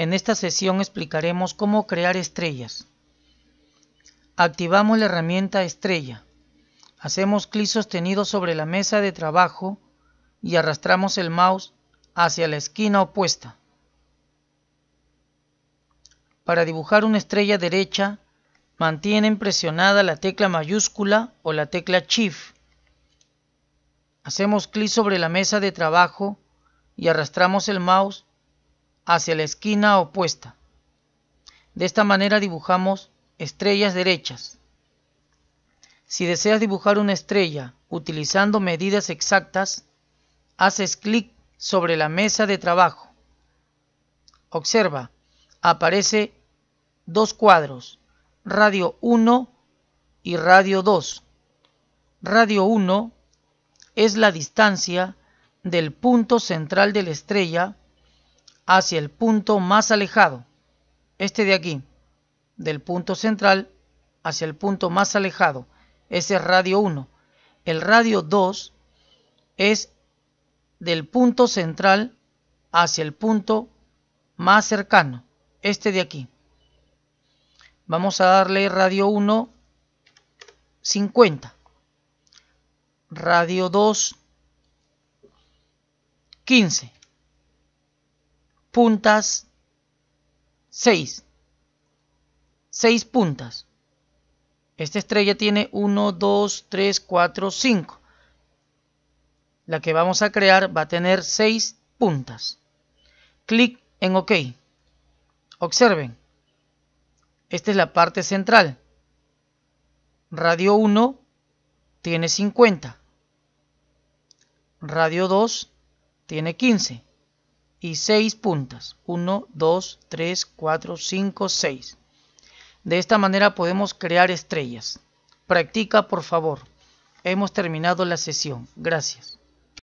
En esta sesión explicaremos cómo crear estrellas. Activamos la herramienta estrella. Hacemos clic sostenido sobre la mesa de trabajo y arrastramos el mouse hacia la esquina opuesta. Para dibujar una estrella derecha, mantienen presionada la tecla mayúscula o la tecla Shift. Hacemos clic sobre la mesa de trabajo y arrastramos el mouse hacia la esquina opuesta. De esta manera dibujamos estrellas derechas. Si deseas dibujar una estrella utilizando medidas exactas, haces clic sobre la mesa de trabajo. Observa, aparece dos cuadros, radio 1 y radio 2. Radio 1 es la distancia del punto central de la estrella hacia el punto más alejado, este de aquí, del punto central hacia el punto más alejado, ese es radio 1. El radio 2 es del punto central hacia el punto más cercano, este de aquí. Vamos a darle radio 1 50, radio 2 15 puntas 6. 6 puntas. Esta estrella tiene 1, 2, 3, 4, 5. La que vamos a crear va a tener 6 puntas. Clic en OK. Observen. Esta es la parte central. Radio 1 tiene 50. Radio 2 tiene 15 y 6 puntas. 1, 2, 3, 4, 5, 6. De esta manera podemos crear estrellas. Practica por favor. Hemos terminado la sesión. Gracias.